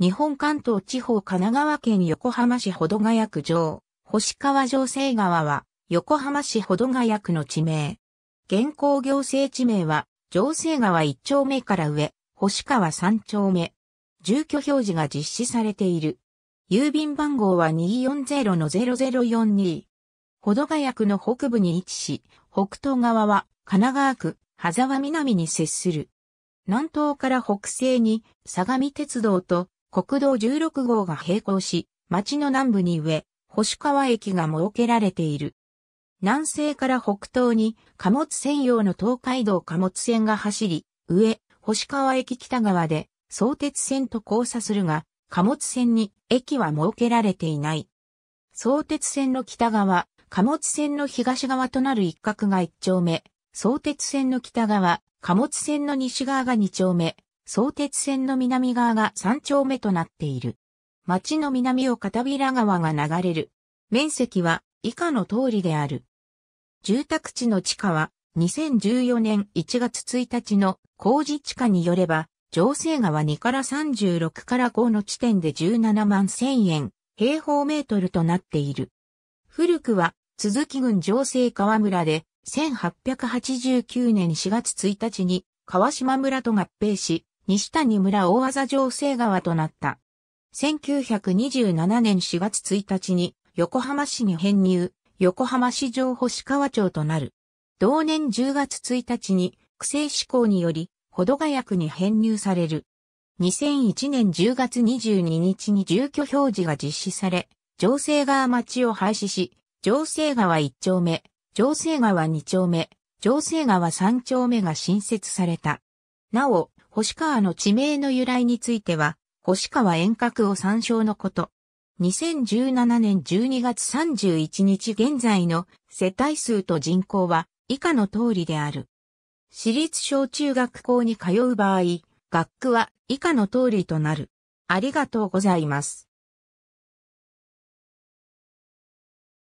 日本関東地方神奈川県横浜市保土ヶ谷区上、星川城西川は、横浜市保土ヶ谷区の地名。現行行政地名は、城西川1丁目から上、星川3丁目。住居表示が実施されている。郵便番号は240-0042。保土ヶ谷区の北部に位置し、北東側は神奈川区、羽沢南に接する。南東から北西に相模鉄道と国道16号が並行し、町の南部に上、星川駅が設けられている。南西から北東に貨物専用の東海道貨物線が走り、上、星川駅北側で相鉄線と交差するが、貨物線に駅は設けられていない。相鉄線の北側、貨物線の東側となる一角が一丁目、相鉄線の北側、貨物線の西側が二丁目、相鉄線の南側が三丁目となっている。町の南を片平川が流れる。面積は以下の通りである。住宅地の地下は2014年1月1日の工事地下によれば、上西川2から36から5の地点で17万1000円、平方メートルとなっている。古くは、鈴木郡上西川村で、1889年4月1日に川島村と合併し、西谷村大技情勢川となった。1927年4月1日に横浜市に編入、横浜市上星川町となる。同年10月1日に区政施行により、保土ヶ谷区に編入される。2001年10月22日に住居表示が実施され、情勢川町を廃止し、情勢川1丁目、情勢川2丁目、情勢川3丁目が新設された。なお、星川の地名の由来については、星川遠隔を参照のこと。2017年12月31日現在の世帯数と人口は以下の通りである。私立小中学校に通う場合、学区は以下の通りとなる。ありがとうございます。